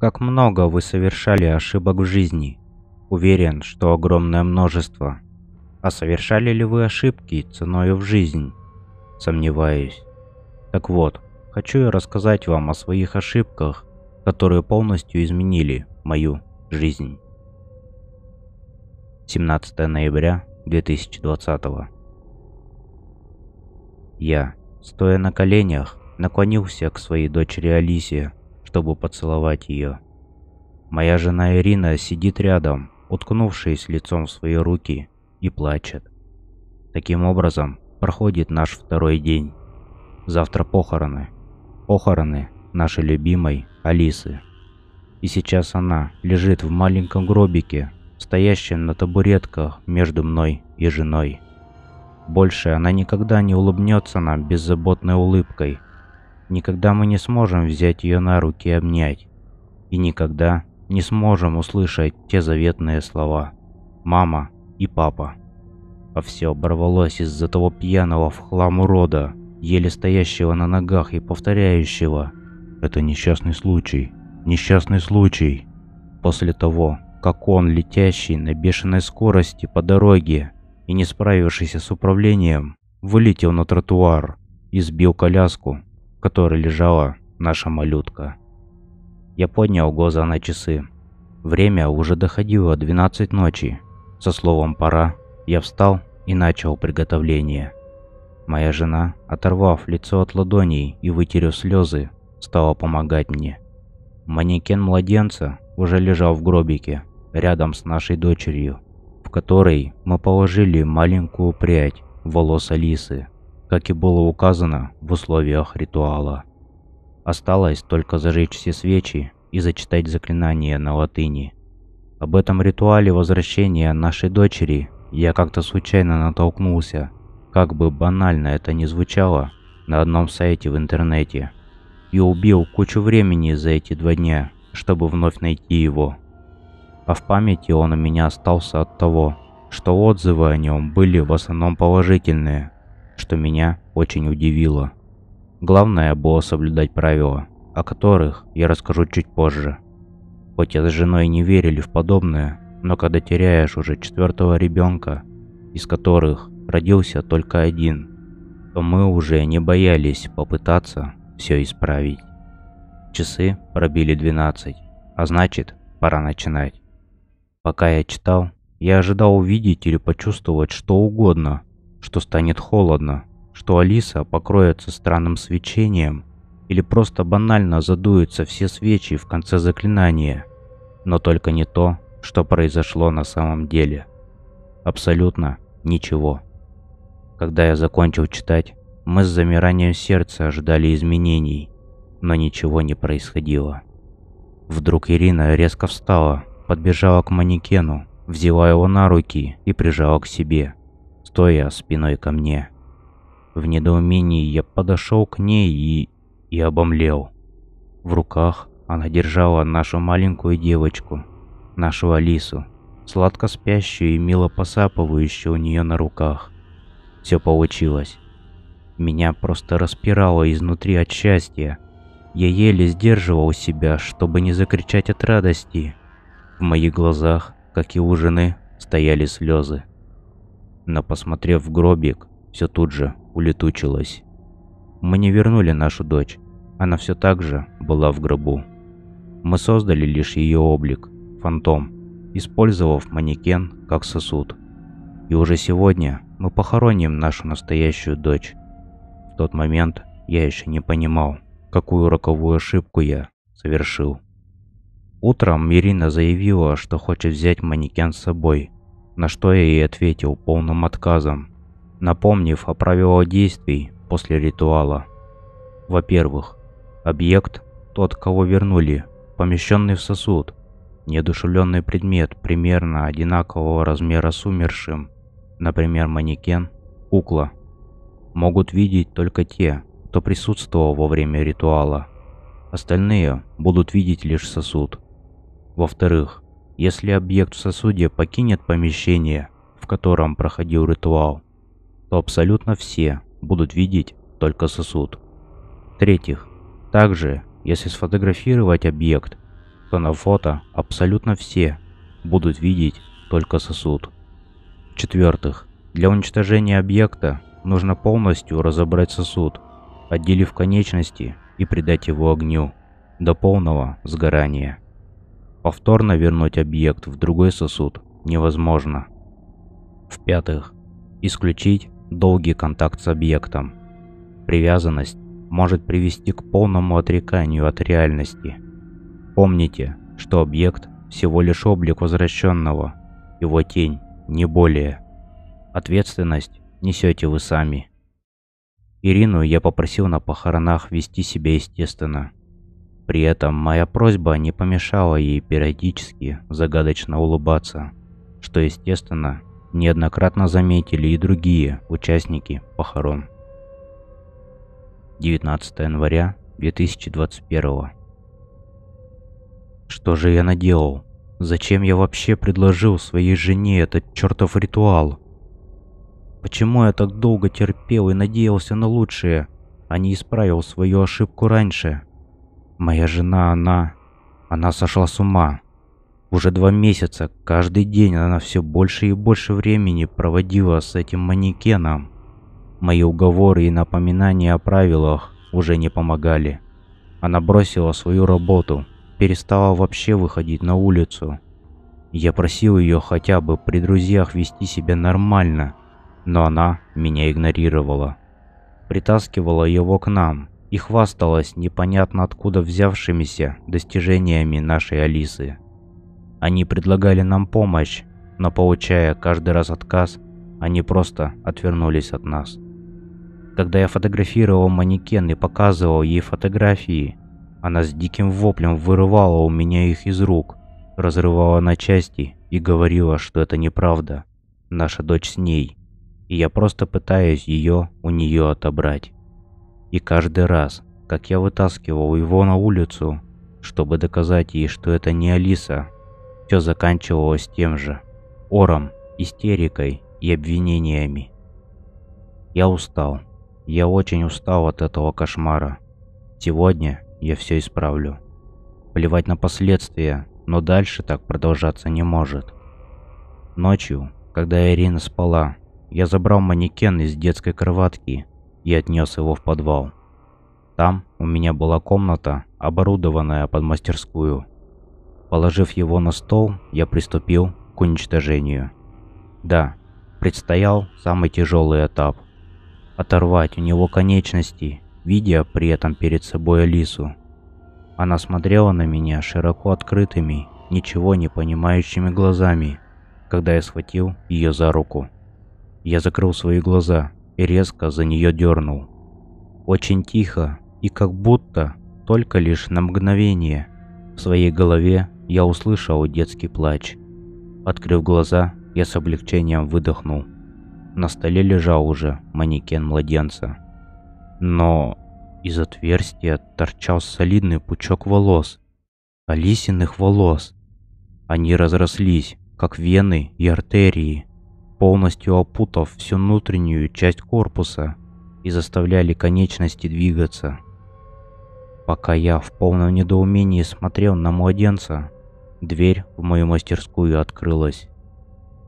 Как много вы совершали ошибок в жизни? Уверен, что огромное множество. А совершали ли вы ошибки ценою в жизнь? Сомневаюсь. Так вот, хочу я рассказать вам о своих ошибках, которые полностью изменили мою жизнь. 17 ноября 2020 Я, стоя на коленях, наклонился к своей дочери Алисе, чтобы поцеловать ее. Моя жена Ирина сидит рядом, уткнувшись лицом в свои руки, и плачет. Таким образом, проходит наш второй день. Завтра похороны. Похороны нашей любимой Алисы. И сейчас она лежит в маленьком гробике, стоящем на табуретках между мной и женой. Больше она никогда не улыбнется нам беззаботной улыбкой – Никогда мы не сможем взять ее на руки и обнять. И никогда не сможем услышать те заветные слова «мама» и «папа». А все оборвалось из-за того пьяного в хлам урода, еле стоящего на ногах и повторяющего «Это несчастный случай, несчастный случай». После того, как он, летящий на бешеной скорости по дороге и не справившийся с управлением, вылетел на тротуар и сбил коляску, которой лежала наша малютка. Я поднял глаза на часы. Время уже доходило 12 ночи. Со словом «пора» я встал и начал приготовление. Моя жена, оторвав лицо от ладоней и вытерев слезы, стала помогать мне. Манекен младенца уже лежал в гробике, рядом с нашей дочерью, в которой мы положили маленькую прядь волос Алисы – как и было указано в условиях ритуала. Осталось только зажечь все свечи и зачитать заклинание на латыни. Об этом ритуале возвращения нашей дочери я как-то случайно натолкнулся, как бы банально это ни звучало, на одном сайте в интернете. И убил кучу времени за эти два дня, чтобы вновь найти его. А в памяти он у меня остался от того, что отзывы о нем были в основном положительные – что меня очень удивило. Главное было соблюдать правила, о которых я расскажу чуть позже. Хоть я с женой не верили в подобное, но когда теряешь уже четвертого ребенка, из которых родился только один, то мы уже не боялись попытаться все исправить. Часы пробили 12, а значит, пора начинать. Пока я читал, я ожидал увидеть или почувствовать что угодно – что станет холодно, что Алиса покроется странным свечением или просто банально задуются все свечи в конце заклинания. Но только не то, что произошло на самом деле. Абсолютно ничего. Когда я закончил читать, мы с замиранием сердца ожидали изменений, но ничего не происходило. Вдруг Ирина резко встала, подбежала к манекену, взяла его на руки и прижала к себе – стоя спиной ко мне. В недоумении я подошел к ней и... и обомлел. В руках она держала нашу маленькую девочку, нашу Алису, сладко спящую и мило посапывающую у нее на руках. Все получилось. Меня просто распирало изнутри от счастья. Я еле сдерживал себя, чтобы не закричать от радости. В моих глазах, как и у жены, стояли слезы но, посмотрев в гробик, все тут же улетучилось. Мы не вернули нашу дочь, она все так же была в гробу. Мы создали лишь ее облик, фантом, использовав манекен как сосуд. И уже сегодня мы похороним нашу настоящую дочь. В тот момент я еще не понимал, какую роковую ошибку я совершил. Утром Ирина заявила, что хочет взять манекен с собой – на что я и ответил полным отказом, напомнив о правилах действий после ритуала. Во-первых, объект, тот, кого вернули, помещенный в сосуд, недушевленный предмет примерно одинакового размера с умершим, например, манекен, кукла, могут видеть только те, кто присутствовал во время ритуала. Остальные будут видеть лишь сосуд. Во-вторых, если объект в сосуде покинет помещение, в котором проходил ритуал, то абсолютно все будут видеть только сосуд. В-третьих, также, если сфотографировать объект, то на фото абсолютно все будут видеть только сосуд. В-четвертых, для уничтожения объекта нужно полностью разобрать сосуд, отделив конечности и придать его огню до полного сгорания. Повторно вернуть объект в другой сосуд невозможно. В-пятых, исключить долгий контакт с объектом. Привязанность может привести к полному отреканию от реальности. Помните, что объект всего лишь облик возвращенного, его тень, не более. Ответственность несете вы сами. Ирину я попросил на похоронах вести себя естественно. При этом моя просьба не помешала ей периодически загадочно улыбаться, что, естественно, неоднократно заметили и другие участники похорон. 19 января 2021 Что же я наделал? Зачем я вообще предложил своей жене этот чертов ритуал? Почему я так долго терпел и надеялся на лучшее, а не исправил свою ошибку раньше? Моя жена, она... Она сошла с ума. Уже два месяца, каждый день она все больше и больше времени проводила с этим манекеном. Мои уговоры и напоминания о правилах уже не помогали. Она бросила свою работу, перестала вообще выходить на улицу. Я просил ее хотя бы при друзьях вести себя нормально, но она меня игнорировала. Притаскивала его к нам, и хвасталась непонятно откуда взявшимися достижениями нашей Алисы. Они предлагали нам помощь, но получая каждый раз отказ, они просто отвернулись от нас. Когда я фотографировал манекен и показывал ей фотографии, она с диким воплем вырывала у меня их из рук, разрывала на части и говорила, что это неправда. Наша дочь с ней, и я просто пытаюсь ее у нее отобрать. И каждый раз, как я вытаскивал его на улицу, чтобы доказать ей, что это не Алиса, все заканчивалось тем же. Ором, истерикой и обвинениями. Я устал. Я очень устал от этого кошмара. Сегодня я все исправлю. Плевать на последствия, но дальше так продолжаться не может. Ночью, когда Ирина спала, я забрал манекен из детской кроватки и отнес его в подвал. Там у меня была комната, оборудованная под мастерскую. Положив его на стол, я приступил к уничтожению. Да, предстоял самый тяжелый этап. Оторвать у него конечности, видя при этом перед собой Алису. Она смотрела на меня широко открытыми, ничего не понимающими глазами, когда я схватил ее за руку. Я закрыл свои глаза, и резко за нее дернул. Очень тихо и как будто только лишь на мгновение в своей голове я услышал детский плач. Открыв глаза, я с облегчением выдохнул. На столе лежал уже манекен младенца. Но из отверстия торчал солидный пучок волос. Алисиных волос. Они разрослись, как вены и артерии полностью опутав всю внутреннюю часть корпуса и заставляли конечности двигаться. Пока я в полном недоумении смотрел на младенца, дверь в мою мастерскую открылась.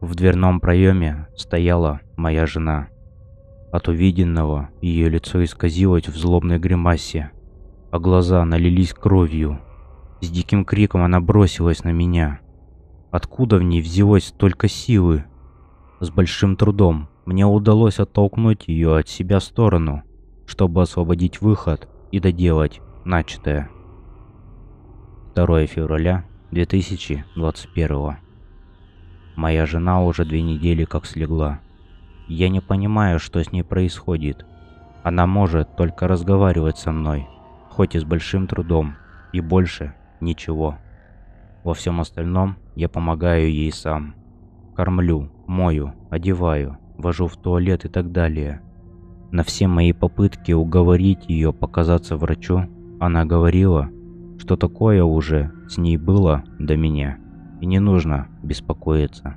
В дверном проеме стояла моя жена. От увиденного ее лицо исказилось в злобной гримасе, а глаза налились кровью. С диким криком она бросилась на меня. Откуда в ней взялось столько силы? С большим трудом мне удалось оттолкнуть ее от себя в сторону, чтобы освободить выход и доделать начатое. 2 февраля 2021. Моя жена уже две недели как слегла. Я не понимаю, что с ней происходит. Она может только разговаривать со мной, хоть и с большим трудом, и больше ничего. Во всем остальном я помогаю ей сам. Кормлю, Мою, одеваю, вожу в туалет и так далее. На все мои попытки уговорить ее показаться врачу, она говорила, что такое уже с ней было до меня, и не нужно беспокоиться.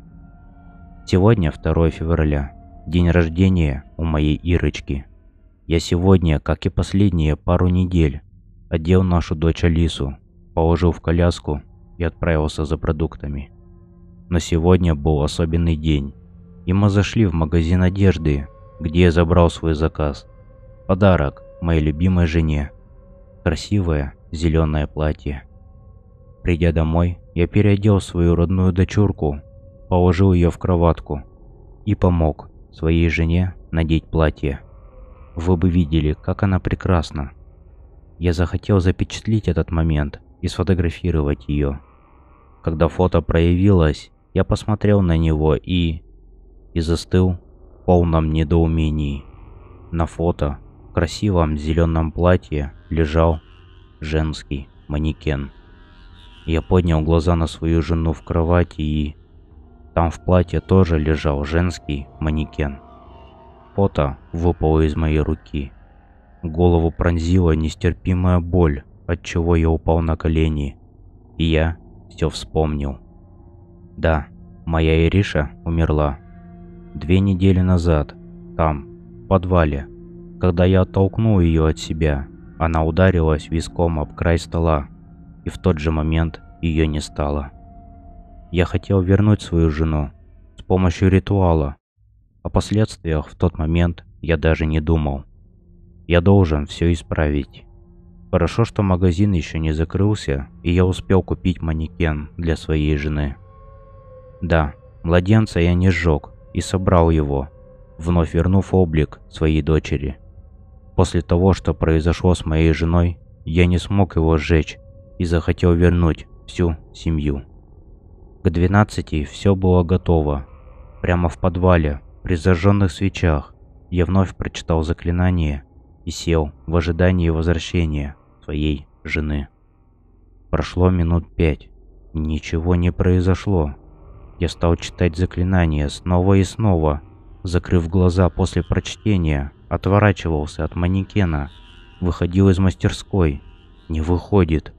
Сегодня 2 февраля, день рождения у моей Ирочки. Я сегодня, как и последние пару недель, одел нашу дочь Алису, положил в коляску и отправился за продуктами но сегодня был особенный день. И мы зашли в магазин одежды, где я забрал свой заказ. Подарок моей любимой жене. Красивое зеленое платье. Придя домой, я переодел свою родную дочурку, положил ее в кроватку и помог своей жене надеть платье. Вы бы видели, как она прекрасна. Я захотел запечатлить этот момент и сфотографировать ее. Когда фото проявилось, я посмотрел на него и... и застыл в полном недоумении. На фото в красивом зеленом платье лежал женский манекен. Я поднял глаза на свою жену в кровати и... Там в платье тоже лежал женский манекен. Фото выпало из моей руки. Голову пронзила нестерпимая боль, от чего я упал на колени. И я все вспомнил. Да, моя Ириша умерла. Две недели назад, там, в подвале, когда я оттолкнул ее от себя, она ударилась виском об край стола, и в тот же момент ее не стало. Я хотел вернуть свою жену с помощью ритуала. О последствиях в тот момент я даже не думал. Я должен все исправить. Хорошо, что магазин еще не закрылся, и я успел купить манекен для своей жены. Да, младенца я не сжег и собрал его, вновь вернув облик своей дочери. После того, что произошло с моей женой, я не смог его сжечь и захотел вернуть всю семью. К 12 все было готово. Прямо в подвале, при зажженных свечах, я вновь прочитал заклинание и сел в ожидании возвращения своей жены. Прошло минут пять. Ничего не произошло. Я стал читать заклинания снова и снова. Закрыв глаза после прочтения, отворачивался от манекена. Выходил из мастерской. Не выходит.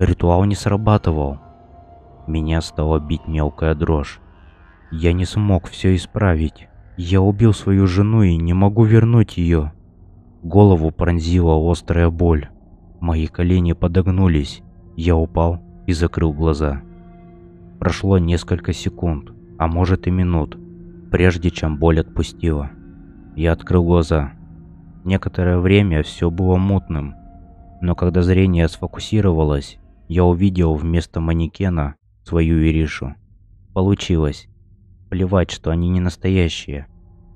Ритуал не срабатывал. Меня стала бить мелкая дрожь. Я не смог все исправить. Я убил свою жену и не могу вернуть ее. Голову пронзила острая боль. Мои колени подогнулись. Я упал и закрыл глаза прошло несколько секунд, а может и минут, прежде чем боль отпустила. Я открыл глаза. Некоторое время все было мутным, но когда зрение сфокусировалось, я увидел вместо манекена свою Иришу. Получилось. Плевать, что они не настоящие.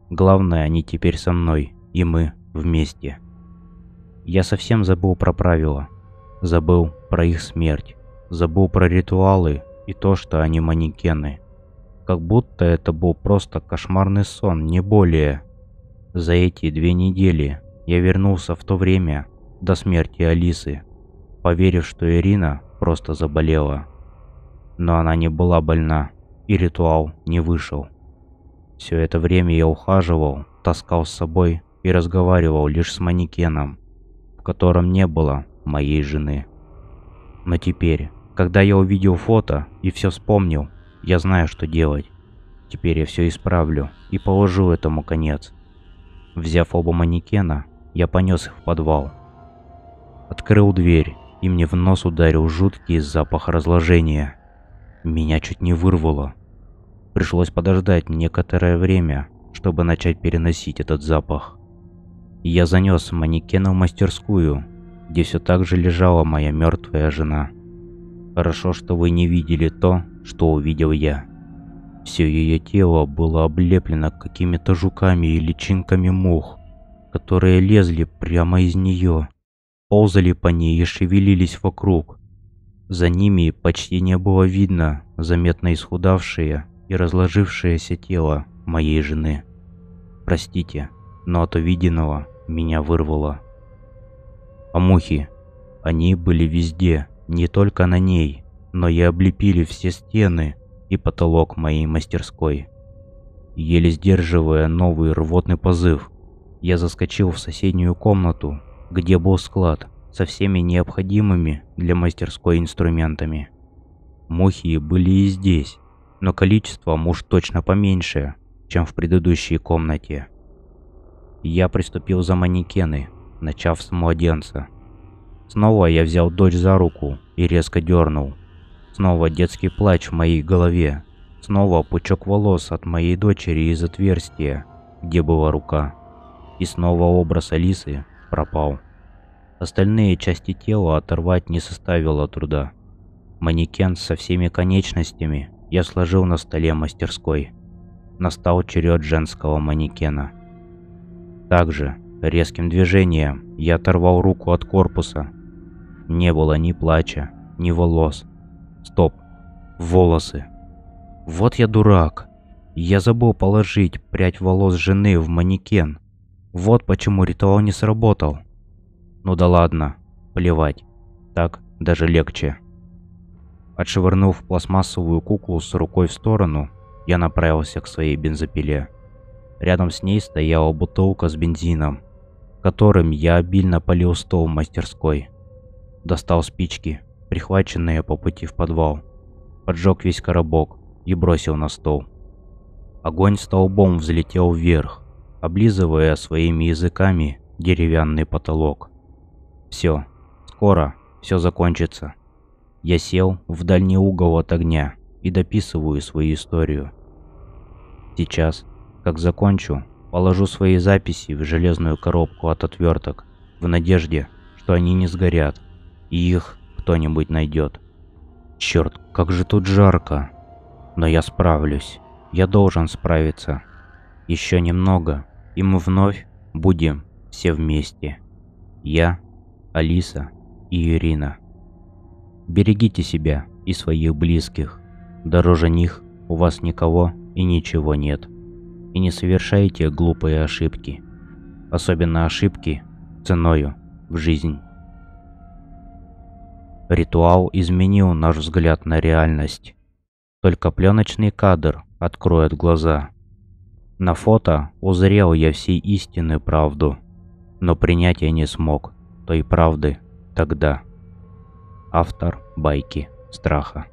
Главное, они теперь со мной, и мы вместе. Я совсем забыл про правила. Забыл про их смерть. Забыл про ритуалы и то, что они манекены. Как будто это был просто кошмарный сон, не более. За эти две недели я вернулся в то время, до смерти Алисы, поверив, что Ирина просто заболела. Но она не была больна, и ритуал не вышел. Все это время я ухаживал, таскал с собой и разговаривал лишь с манекеном, в котором не было моей жены. Но теперь, когда я увидел фото и все вспомнил, я знаю, что делать. Теперь я все исправлю и положу этому конец. Взяв оба манекена, я понес их в подвал. Открыл дверь, и мне в нос ударил жуткий запах разложения. Меня чуть не вырвало. Пришлось подождать некоторое время, чтобы начать переносить этот запах. Я занес манекена в мастерскую, где все так же лежала моя мертвая жена. Хорошо, что вы не видели то, что увидел я. Все ее тело было облеплено какими-то жуками и личинками мух, которые лезли прямо из нее, ползали по ней и шевелились вокруг. За ними почти не было видно заметно исхудавшее и разложившееся тело моей жены. Простите, но от увиденного меня вырвало. А мухи, они были везде – не только на ней, но и облепили все стены и потолок моей мастерской. Еле сдерживая новый рвотный позыв, я заскочил в соседнюю комнату, где был склад со всеми необходимыми для мастерской инструментами. Мухи были и здесь, но количество муж точно поменьше, чем в предыдущей комнате. Я приступил за манекены, начав с младенца – Снова я взял дочь за руку и резко дернул. Снова детский плач в моей голове. Снова пучок волос от моей дочери из отверстия, где была рука. И снова образ Алисы пропал. Остальные части тела оторвать не составило труда. Манекен со всеми конечностями я сложил на столе мастерской. Настал черед женского манекена. Также резким движением я оторвал руку от корпуса не было ни плача, ни волос. Стоп. Волосы. Вот я дурак. Я забыл положить прядь волос жены в манекен. Вот почему ритуал не сработал. Ну да ладно, плевать. Так даже легче. Отшвырнув пластмассовую куклу с рукой в сторону, я направился к своей бензопиле. Рядом с ней стояла бутылка с бензином, которым я обильно полил стол в мастерской достал спички, прихваченные по пути в подвал, поджег весь коробок и бросил на стол. Огонь столбом взлетел вверх, облизывая своими языками деревянный потолок. Все, скоро все закончится. Я сел в дальний угол от огня и дописываю свою историю. Сейчас, как закончу, положу свои записи в железную коробку от отверток, в надежде, что они не сгорят – и их кто-нибудь найдет. Черт, как же тут жарко. Но я справлюсь. Я должен справиться. Еще немного, и мы вновь будем все вместе. Я, Алиса и Ирина. Берегите себя и своих близких. Дороже них у вас никого и ничего нет. И не совершайте глупые ошибки. Особенно ошибки ценою в жизнь. Ритуал изменил наш взгляд на реальность. Только пленочный кадр откроет глаза. На фото узрел я всей истинную правду, но принять я не смог той правды тогда. Автор байки страха.